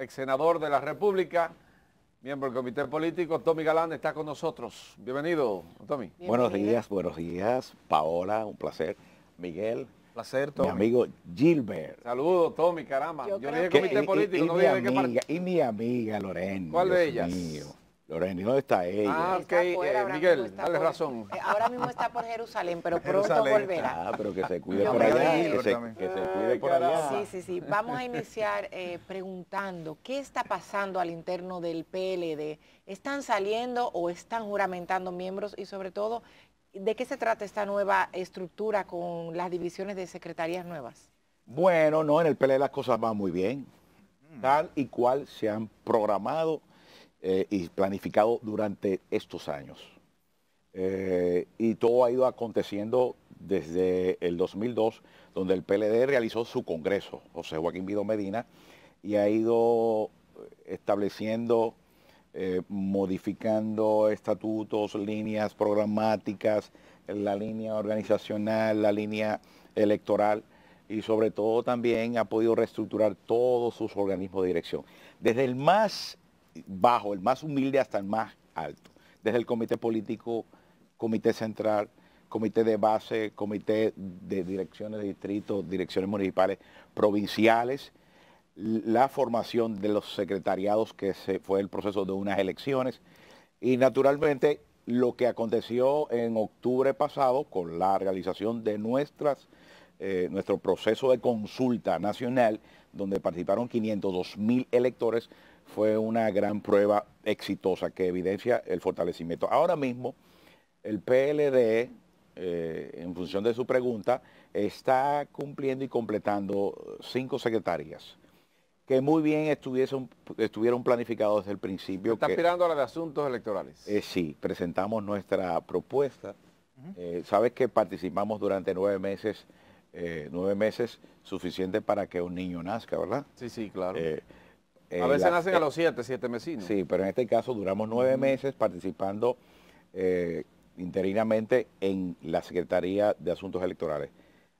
ex senador de la República, miembro del Comité Político, Tommy Galán está con nosotros. Bienvenido, Tommy. Buenos días, buenos días, Paola, un placer. Miguel, placer, Tommy. Mi amigo Gilbert. Saludos, Tommy, caramba. Yo, comité político. Y, mi amiga, y, mi amiga, Lorena. ¿Cuál de ellas? Lorena, está ella? Ah, ok. Eh, Miguel, dale razón. ahora mismo está por Jerusalén, pero pronto volverá. Ah, pero que se cuide por Sí, sí, sí. Vamos a iniciar eh, preguntando qué está pasando al interno del PLD. ¿Están saliendo o están juramentando miembros? Y sobre todo, ¿de qué se trata esta nueva estructura con las divisiones de secretarías nuevas? Bueno, no, en el PLD las cosas van muy bien. Mm. Tal y cual se han programado eh, y planificado durante estos años. Eh, y todo ha ido aconteciendo desde el 2002, donde el PLD realizó su congreso, José Joaquín Vido Medina, y ha ido estableciendo, eh, modificando estatutos, líneas programáticas, la línea organizacional, la línea electoral, y sobre todo también ha podido reestructurar todos sus organismos de dirección. Desde el más bajo, el más humilde hasta el más alto, desde el comité político, comité central, comité de base, comité de direcciones de distrito, direcciones municipales, provinciales, la formación de los secretariados, que fue el proceso de unas elecciones, y naturalmente lo que aconteció en octubre pasado con la realización de nuestras, eh, nuestro proceso de consulta nacional, donde participaron 502 mil electores fue una gran prueba exitosa que evidencia el fortalecimiento. Ahora mismo, el PLD, eh, en función de su pregunta, está cumpliendo y completando cinco secretarías que muy bien estuviesen, estuvieron planificados desde el principio. Está mirando a la de asuntos electorales. Eh, sí, presentamos nuestra propuesta. Eh, Sabes que participamos durante nueve meses, nueve meses suficiente para que un niño nazca, ¿verdad? Sí, sí, claro a eh, veces nacen a los siete, siete mesinos. Sí, pero en este caso duramos nueve meses participando eh, interinamente en la Secretaría de Asuntos Electorales.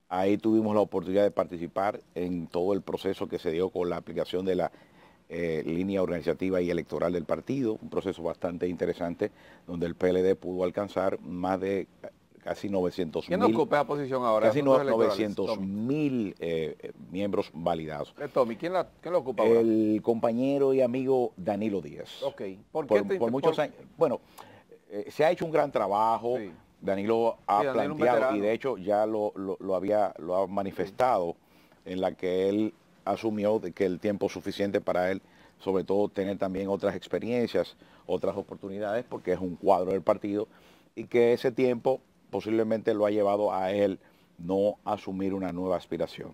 Ahí tuvimos la oportunidad de participar en todo el proceso que se dio con la aplicación de la eh, línea organizativa y electoral del partido, un proceso bastante interesante donde el PLD pudo alcanzar más de casi 900 ¿Quién ocupa la posición ahora? Casi 900 mil eh, miembros validados. Eh, Tommy, ¿quién, la, lo ocupa ahora? El compañero y amigo Danilo Díaz. Ok, ¿por qué muchos años. Bueno, eh, se ha hecho un gran trabajo. Danilo ha planteado y de hecho ya lo, había lo ha manifestado en la que él asumió que el tiempo suficiente para él, sobre todo tener también otras experiencias, otras oportunidades, porque es un cuadro del partido y que ese tiempo posiblemente lo ha llevado a él no asumir una nueva aspiración.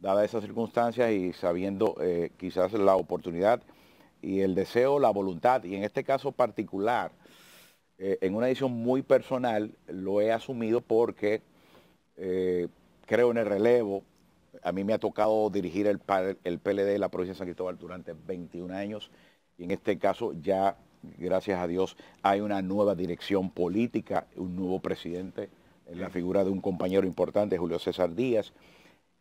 dada esas circunstancias y sabiendo eh, quizás la oportunidad y el deseo, la voluntad, y en este caso particular, eh, en una edición muy personal, lo he asumido porque eh, creo en el relevo. A mí me ha tocado dirigir el, el PLD de la provincia de San Cristóbal durante 21 años y en este caso ya gracias a Dios, hay una nueva dirección política, un nuevo presidente, en la figura de un compañero importante, Julio César Díaz.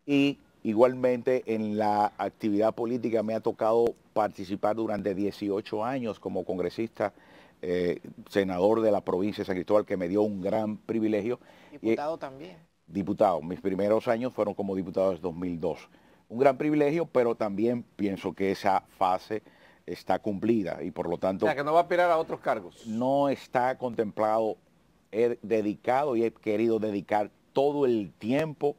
Y igualmente en la actividad política me ha tocado participar durante 18 años como congresista, eh, senador de la provincia de San Cristóbal, que me dio un gran privilegio. Diputado también. Diputado, mis primeros años fueron como diputado desde 2002. Un gran privilegio, pero también pienso que esa fase está cumplida y por lo tanto... O que no va a aspirar a otros cargos. No está contemplado, he dedicado y he querido dedicar todo el tiempo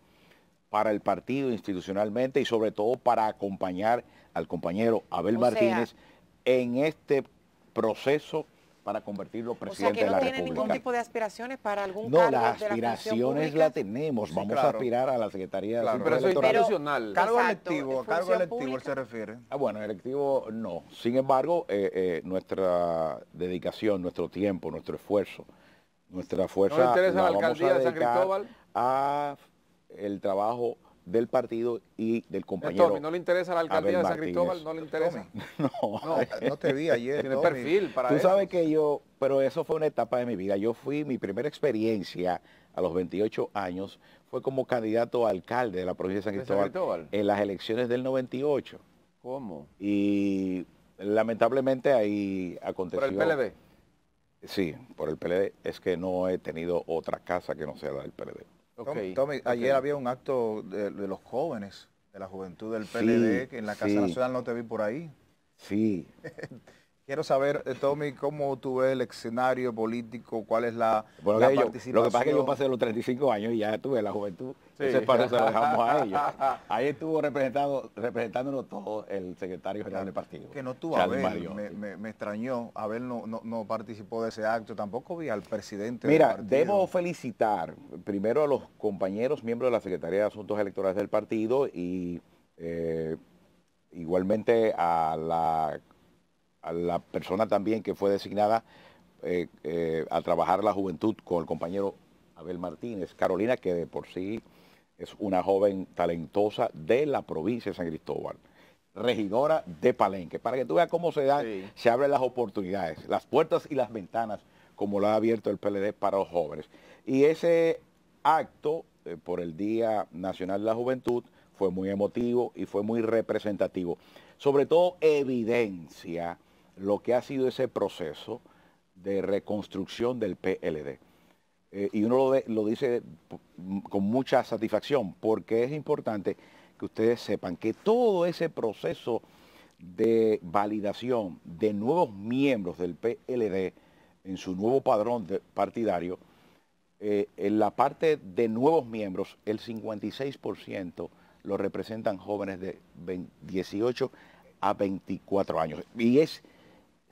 para el partido institucionalmente y sobre todo para acompañar al compañero Abel Martínez en este proceso para convertirlo presidente de la República. O sea, que no tiene ningún tipo de aspiraciones para algún no, las aspiraciones la, tenemos. Vamos a aspirar a la Secretaría de la pero cargo electivo, cargo electivo se refiere. Ah, bueno, electivo no. Sin embargo, eh, eh, nuestra dedicación, nuestro tiempo, nuestro esfuerzo, nuestra fuerza la alcaldía de San Cristóbal? a el trabajo del partido y del compañero. no le interesa la alcaldía de San Cristóbal, no le interesa. No, eh. no, te vi ayer. perfil para Tú sabes que yo, pero eso fue una etapa de mi vida. Yo fui, mi primera experiencia a los 28 años fue como candidato a alcalde de la provincia de San Cristóbal, en las elecciones del 98. ¿Cómo? Y lamentablemente ahí aconteció. ¿Por el PLD? Sí, por el PLD. Es que no he tenido otra casa que no sea la del PLD. Tommy, ayer había un acto de, los jóvenes, de la juventud del PLD, que en la Casa Nacional no te vi por ahí. Sí. Quiero saber, eh, Tommy, cómo tú ves el escenario político, cuál es la, participación. Lo que pasa es que yo pasé los 35 años y ya tuve la juventud. Ese a ellos. Ahí estuvo representado, representándonos todo el secretario general del partido. Que no estuvo a ver, me, extrañó. A no, no, participó de ese acto, tampoco vi al presidente Mira, del debo felicitar primero a los compañeros miembros de la Secretaría de Asuntos Electorales del partido y eh, igualmente a la a la persona también que fue designada eh, eh, a trabajar la juventud con el compañero Abel Martínez. Carolina, que de por sí es una joven talentosa de la provincia de San Cristóbal, regidora de Palenque, para que tú veas cómo se dan, se abren las oportunidades, las puertas y las ventanas, como lo ha abierto el PLD para los jóvenes. Y ese acto eh, por el Día Nacional de la Juventud fue muy emotivo y fue muy representativo. Sobre todo evidencia lo que ha sido ese proceso de reconstrucción del PLD. Eh, y uno lo, dice con mucha satisfacción, porque es importante que ustedes sepan que todo ese proceso de validación de nuevos miembros del PLD en su nuevo padrón partidario, eh, en la parte de nuevos miembros, el 56% lo representan jóvenes de 18 a 24 años. Y es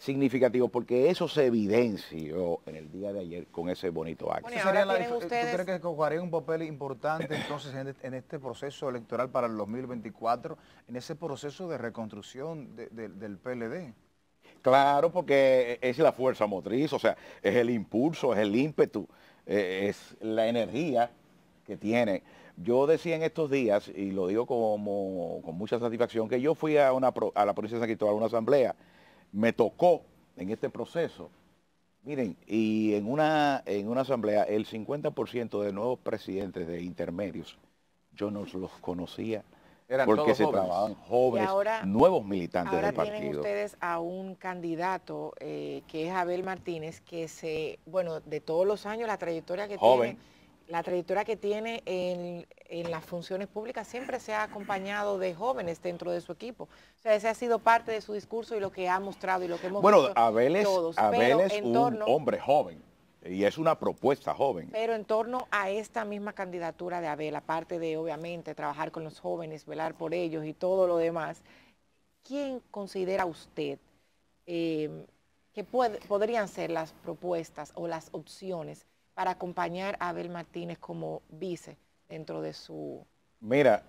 significativo, porque eso se evidenció en el día de ayer con ese bonito acto. ¿Usted sería ¿Tú crees que jugaría un papel importante entonces en, este, este proceso electoral para el 2024, en ese proceso de reconstrucción del PLD? Claro, porque es la fuerza motriz, o sea, es el impulso, es el ímpetu, e, es la energía que tiene. Yo decía en estos días, y lo digo con mucha satisfacción, que yo fui a, a la provincia de San Cristóbal a una asamblea me tocó en este proceso. Miren, y en una, en una asamblea, el 50% de nuevos presidentes de intermedios, yo no los conocía porque se trabajaban jóvenes, nuevos militantes del partido. Ahora tienen ustedes a un candidato eh, que es Abel Martínez, que se, bueno, de todos los años, la trayectoria que tiene la trayectoria que tiene en, las funciones públicas siempre se ha acompañado de jóvenes dentro de su equipo. O sea, ese ha sido parte de su discurso y lo que ha mostrado y lo que hemos bueno, visto Abel es, Abel es un hombre joven y es una propuesta joven. Pero en torno a esta misma candidatura de Abel, aparte de obviamente trabajar con los jóvenes, velar por ellos y todo lo demás, ¿quién considera usted eh, que podrían ser las propuestas o las opciones para acompañar a Abel Martínez como vice dentro de su... Mira,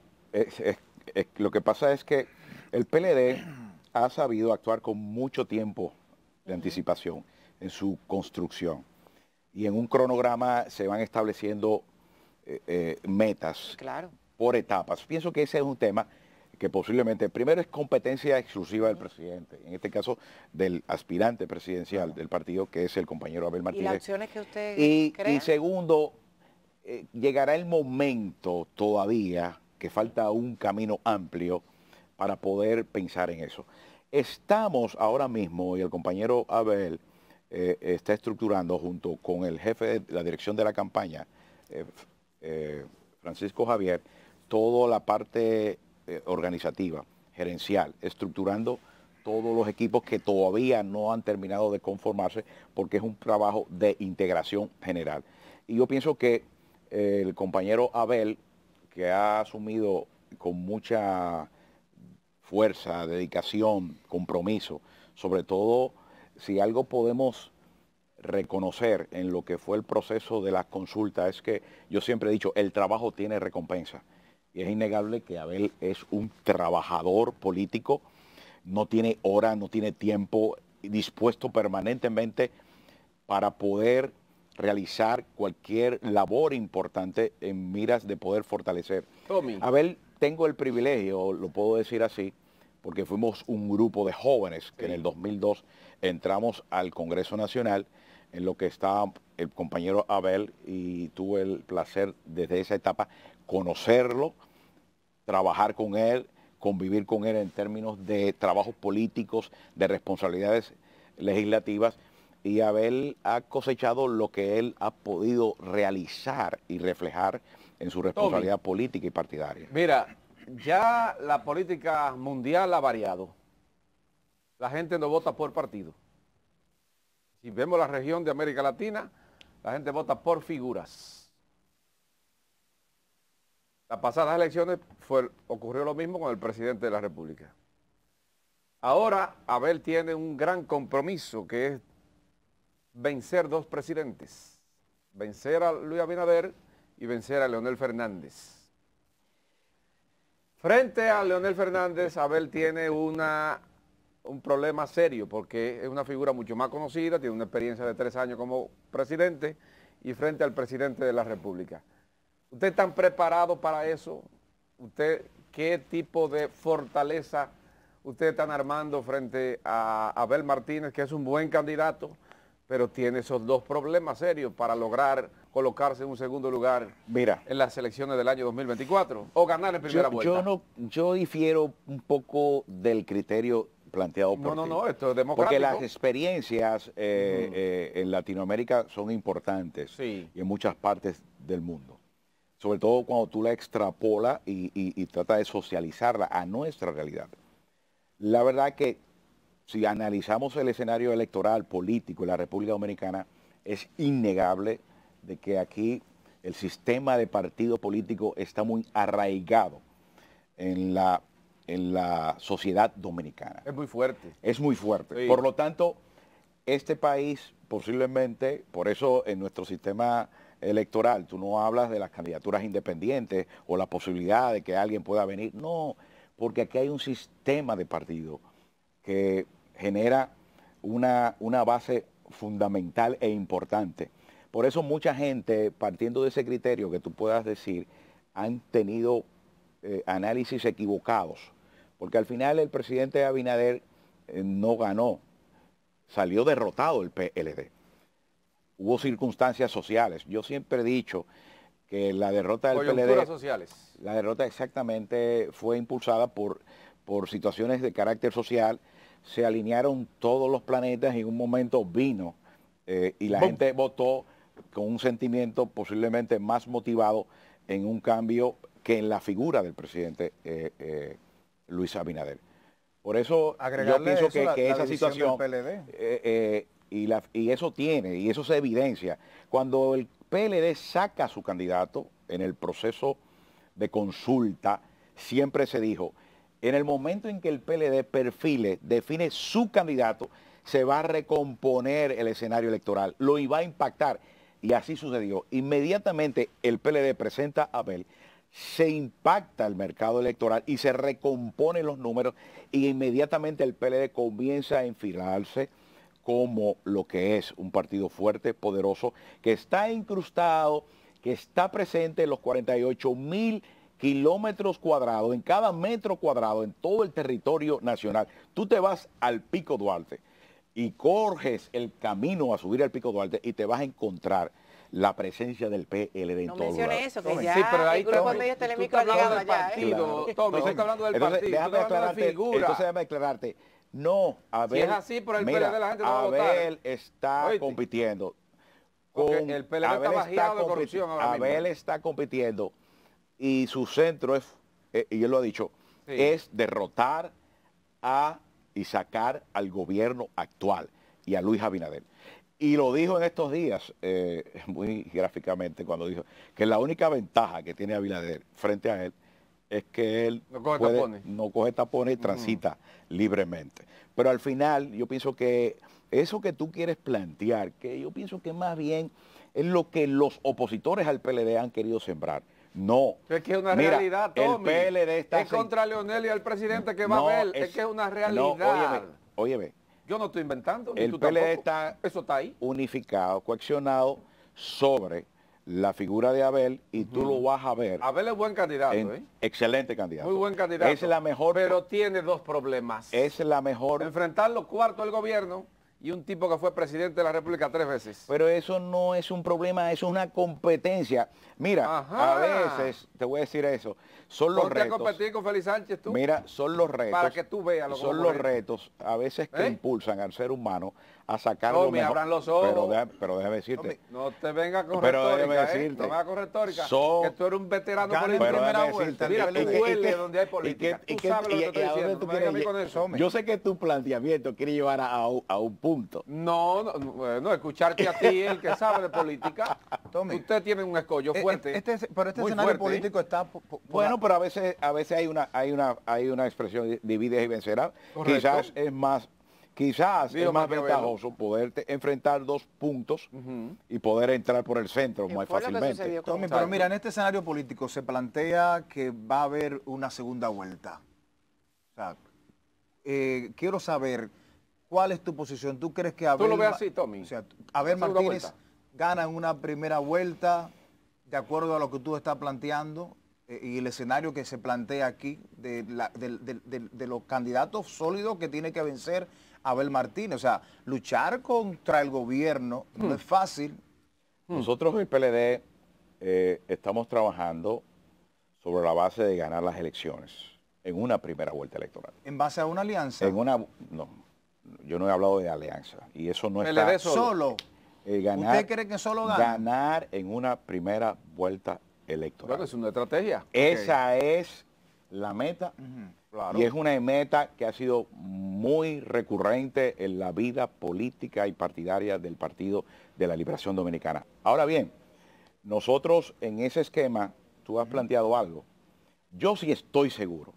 lo que pasa es que el PLD ha sabido actuar con mucho tiempo de anticipación en su construcción. Y en un cronograma se van estableciendo eh, eh, metas por etapas. Pienso que ese es un tema que posiblemente, primero es competencia exclusiva del presidente, en este caso del aspirante presidencial del partido, que es el compañero Abel Martínez. Y segundo, eh, llegará el momento todavía, que falta un camino amplio para poder pensar en eso. Estamos ahora mismo, y el compañero Abel eh, está estructurando junto con el jefe de la dirección de la campaña, eh, Francisco Javier, toda la parte eh, organizativa, gerencial, estructurando todos los equipos que todavía no han terminado de conformarse porque es un trabajo de integración general. Y yo pienso que eh, el compañero Abel, que ha asumido con mucha fuerza, dedicación, compromiso, sobre todo si algo podemos reconocer en lo que fue el proceso de las consultas es que yo siempre he dicho, el trabajo tiene recompensa. Y es innegable que Abel es un trabajador político, no tiene hora, no tiene tiempo, dispuesto permanentemente para poder realizar cualquier labor importante en miras de poder fortalecer. Abel, tengo el privilegio, lo puedo decir así, porque fuimos un grupo de jóvenes que en el 2002 entramos al Congreso Nacional, en lo que estaba el compañero Abel, y tuve el placer desde esa etapa conocerlo, trabajar con él, convivir con él en términos de trabajos políticos, de responsabilidades legislativas y Abel ha cosechado lo que él ha podido realizar y reflejar en su responsabilidad política y partidaria. Mira, ya la política mundial ha variado. La gente no vota por partido. Si vemos la región de América Latina, la gente vota por figuras las pasadas elecciones fue, ocurrió lo mismo con el presidente de la República. Ahora Abel tiene un gran compromiso que es vencer dos presidentes. Vencer a Luis Abinader y vencer a Leonel Fernández. Frente a Leonel Fernández, Abel tiene una, un problema serio porque es una figura mucho más conocida, tiene una experiencia de tres años como presidente y frente al presidente de la República. ¿Ustedes están preparados para eso? ¿Usted qué tipo de fortaleza Usted están armando frente a Abel Martínez, que es un buen candidato, pero tiene esos dos problemas serios para lograr colocarse en un segundo lugar Mira, en las elecciones del año 2024 o ganar en primera vuelta? Yo, no, yo difiero un poco del criterio planteado por No, Porque las experiencias eh, eh, en Latinoamérica son importantes y en muchas partes del mundo sobre todo cuando tú la extrapolas y, trata de socializarla a nuestra realidad. La verdad que si analizamos el escenario electoral político en la República Dominicana, es innegable de que aquí el sistema de partido político está muy arraigado en la, en la sociedad dominicana. Es muy fuerte. Es muy fuerte. Por lo tanto, este país posiblemente, por eso en nuestro sistema electoral, tú no hablas de las candidaturas independientes o la posibilidad de que alguien pueda venir. No, porque aquí hay un sistema de partido que genera una, base fundamental e importante. Por eso mucha gente, partiendo de ese criterio que tú puedas decir, han tenido eh, análisis equivocados. Porque al final el presidente Abinader eh, no ganó, salió derrotado el PLD hubo circunstancias sociales. Yo siempre he dicho que la derrota del PLD... sociales. La derrota exactamente fue impulsada por, por situaciones de carácter social. Se alinearon todos los planetas y en un momento vino eh, y la gente votó con un sentimiento posiblemente más motivado en un cambio que en la figura del presidente eh, eh, Luis Abinader. Por eso yo pienso que, esa situación y, eso tiene, y eso se evidencia. Cuando el PLD saca a su candidato en el proceso de consulta, siempre se dijo, en el momento en que el PLD perfile, define su candidato, se va a recomponer el escenario electoral, lo iba a impactar. Y así sucedió. Inmediatamente el PLD presenta a Abel, se impacta el mercado electoral y se recomponen los números y inmediatamente el PLD comienza a enfilarse como lo que es un partido fuerte, poderoso, que está incrustado, que está presente en los 48 mil kilómetros cuadrados, en cada metro cuadrado, en todo el territorio nacional. Tú te vas al Pico Duarte y corges el camino a subir al Pico Duarte y te vas a encontrar la presencia del PLD en no todo lugar. No eso, que ya sí, pero ahí el grupo allá. ¿eh? estoy hablando del partido. Déjame de entonces déjame aclararte no, Abel. es así, por el PLD la gente no está compitiendo. con, el PLD Abel está, corrupción está compitiendo y su centro es, eh, y él lo ha dicho, es derrotar a y sacar al gobierno actual y a Luis Abinader. Y lo dijo en estos días, eh, muy gráficamente, cuando dijo que la única ventaja que tiene Abinader frente a él es que él no coge tapones, y mm. transita libremente. Pero al final yo pienso que eso que tú quieres plantear, que yo pienso que más bien es lo que los opositores al PLD han querido sembrar. No. Es que es una realidad, Tommy. El PLD está es contra Leonel y al presidente que va a ver. Es, que es una realidad. No, óyeme, óyeme. Yo no estoy inventando. El PLD está, Eso está ahí. unificado, coaccionado sobre la figura de Abel y tú lo vas a ver. Abel es buen candidato, ¿eh? Excelente candidato. Muy buen candidato. Es la mejor. Pero tiene dos problemas. Es la mejor. Enfrentar los cuartos del gobierno y un tipo que fue presidente de la República tres veces. Pero eso no es un problema, eso es una competencia. Mira, a veces, te voy a decir eso, son los retos. competir con Félix Sánchez tú? Mira, son los retos. Para que tú veas Son los retos, a veces que ¿Eh? impulsan al ser humano a sacar no, lo mejor. los ojos. Pero, déjame decirte. no te venga con pero retórica, decirte, eh, No que tú eres un veterano por primera vuelta. Mira, donde hay política. tú sabes lo que estoy diciendo. Yo sé que tu planteamiento quiere llevar a, a, un punto. No, no, escucharte a ti, el que sabe de política. Usted tiene un escollo eh, eh, fuerte. Este, este, pero este escenario ¿eh? político está... Bueno, pero a veces, a veces hay una, hay una, hay una expresión, divide y vencerás. Quizás es más quizás es más ventajoso poderte enfrentar dos puntos y poder entrar por el centro más fácilmente. pero mira, en este escenario político se plantea que va a haber una segunda vuelta. Eh, quiero saber cuál es tu posición. ¿Tú crees que Abel... Tú lo ves así, Tommy. O sea, Martínez gana en una primera vuelta de acuerdo a lo que tú estás planteando eh, y el escenario que se plantea aquí de los candidatos sólidos que tiene que vencer Abel Martínez. O sea, luchar contra el gobierno no hmm. es fácil. Hmm. Nosotros el PLD eh, estamos trabajando sobre la base de ganar las elecciones en una primera vuelta electoral. ¿En base a una alianza? En una, no, yo no he hablado de alianza y eso no es solo? Eh, ganar, ¿Usted cree que solo gana? Ganar en una primera vuelta electoral. es una estrategia. Esa es la meta. Y es una meta que ha sido muy recurrente en la vida política y partidaria del Partido de la Liberación Dominicana. Ahora bien, nosotros en ese esquema, tú has planteado algo, yo sí estoy seguro,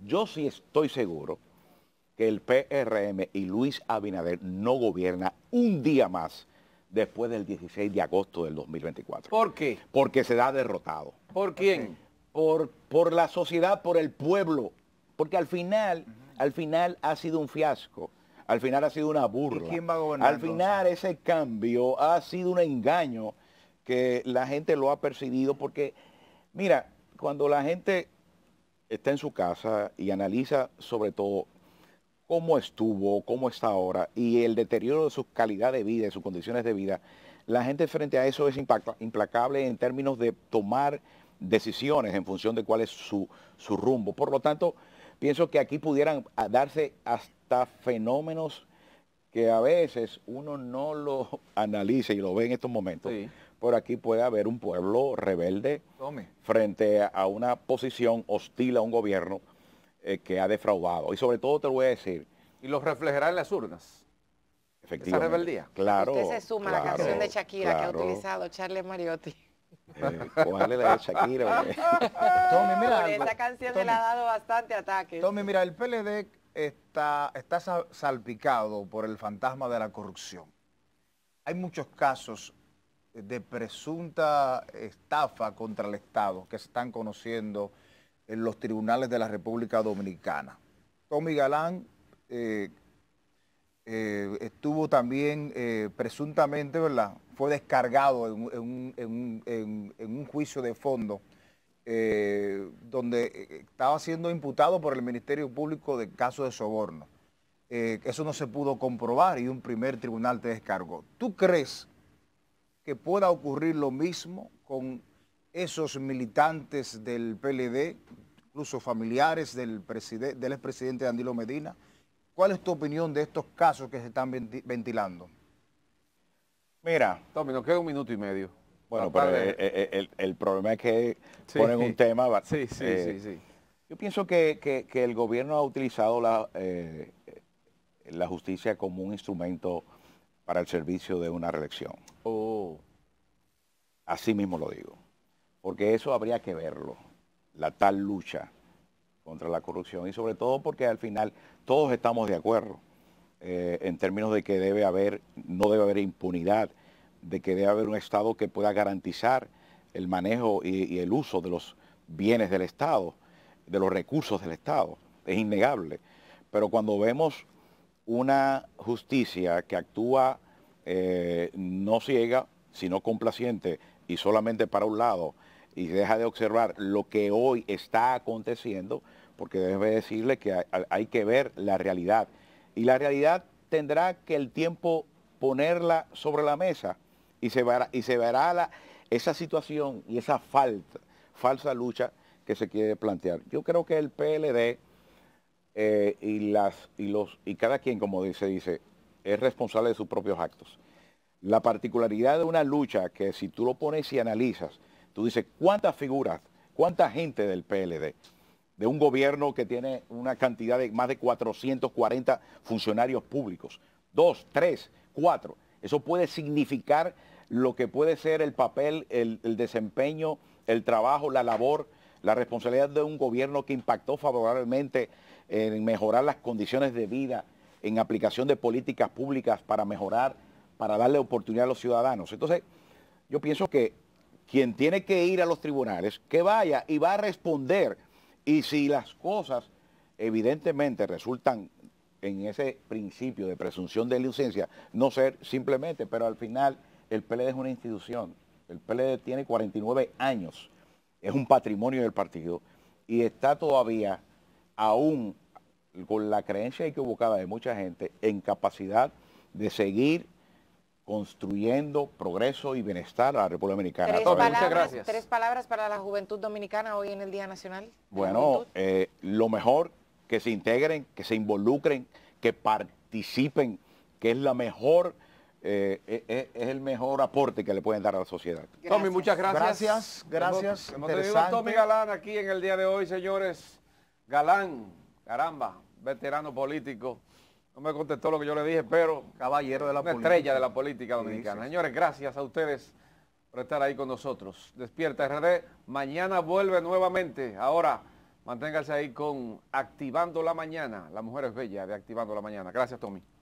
yo sí estoy seguro que el PRM y Luis Abinader no gobierna un día más después del 16 de agosto del 2024. ¿Por qué? Porque se da derrotado. ¿Por quién? Por, por la sociedad, por el pueblo, porque al final, al final ha sido un fiasco. Al final ha sido una burla. Al final ese cambio ha sido un engaño que la gente lo ha percibido porque, mira, cuando la gente está en su casa y analiza sobre todo cómo estuvo, cómo está ahora y el deterioro de su calidad de vida, de sus condiciones de vida, la gente frente a eso es implacable en términos de tomar decisiones en función de cuál es su, su rumbo. Por lo tanto, Pienso que aquí pudieran ah, darse hasta fenómenos que a veces uno no lo analiza y lo ve en estos momentos. Por aquí puede haber un pueblo rebelde frente a una posición hostil a un gobierno eh, que ha defraudado. Y sobre todo te lo voy a decir. Y los reflejará en las urnas. Efectivamente. Esa rebeldía. Claro. Usted se suma la canción de Shakira que ha utilizado Charles Mariotti. Eh, Shakira. mira, canción le ha dado bastante ataque. Tommy, mira, el PLD está, está salpicado por el fantasma de la corrupción. Hay muchos casos de presunta estafa contra el Estado que se están conociendo en los tribunales de la República Dominicana. Tommy Galán eh, eh, estuvo también eh, presuntamente, ¿verdad? Fue descargado en, un juicio de fondo eh, donde estaba siendo imputado por el Ministerio Público de caso de soborno. eso no se pudo comprobar y un primer tribunal te descargó. ¿Tú crees que pueda ocurrir lo mismo con esos militantes del PLD, incluso familiares del, del expresidente Danilo Medina? ¿Cuál es tu opinión de estos casos que se están ventilando? Mira. Tommy, nos queda un minuto y medio. Bueno, pero eh, eh, eh, el, problema es que ponen un tema. Sí, sí, sí, Yo pienso que, el gobierno ha utilizado la, la justicia como un instrumento para el servicio de una reelección. Oh. Así mismo lo digo. Porque eso habría que verlo, la tal lucha contra la corrupción y sobre todo porque al final todos estamos de acuerdo eh, en términos de que debe haber, no debe haber impunidad, de que debe haber un Estado que pueda garantizar el manejo y, el uso de los bienes del Estado, de los recursos del Estado. Es innegable. Pero cuando vemos una justicia que actúa eh, no ciega, sino complaciente y solamente para un lado, y deja de observar lo que hoy está aconteciendo, porque debe decirle que hay, que ver la realidad. Y la realidad tendrá que el tiempo ponerla sobre la mesa y se verá, y se verá esa situación y esa falsa lucha que se quiere plantear. Yo creo que el PLD eh, y, las, y, los, y cada quien, como se dice, es responsable de sus propios actos. La particularidad de una lucha que si tú lo pones y analizas, tú dices, ¿cuántas figuras, cuánta gente del PLD? de un gobierno que tiene una cantidad de más de 440 funcionarios públicos. Dos, tres, cuatro. Eso puede significar lo que puede ser el papel, el, desempeño, el trabajo, la labor, la responsabilidad de un gobierno que impactó favorablemente en mejorar las condiciones de vida, en aplicación de políticas públicas para mejorar, para darle oportunidad a los ciudadanos. Entonces, yo pienso que quien tiene que ir a los tribunales, que vaya y va a responder y si las cosas evidentemente resultan en ese principio de presunción de licencia, no ser simplemente, pero al final el PLD es una institución, el PLD tiene 49 años, es un patrimonio del partido y está todavía aún con la creencia equivocada de mucha gente en capacidad de seguir construyendo progreso y bienestar a la República Dominicana. Tres, palabras, gracias. tres palabras para la juventud dominicana hoy en el Día Nacional. Bueno, eh, lo mejor que se integren, que se involucren, que participen, que es la mejor... Eh, e, e, es, el mejor aporte que le pueden dar a la sociedad. Tommy, muchas gracias. Gracias, gracias. Hemos, tenido a Tommy Galán aquí en el día de hoy, señores. Galán, caramba, veterano político me contestó lo que yo le dije, pero... Caballero de la estrella de la política dominicana. Señores, gracias a ustedes por estar ahí con nosotros. Despierta RD, mañana vuelve nuevamente. Ahora, manténganse ahí con Activando la Mañana. La mujer es bella de Activando la Mañana. Gracias, Tommy.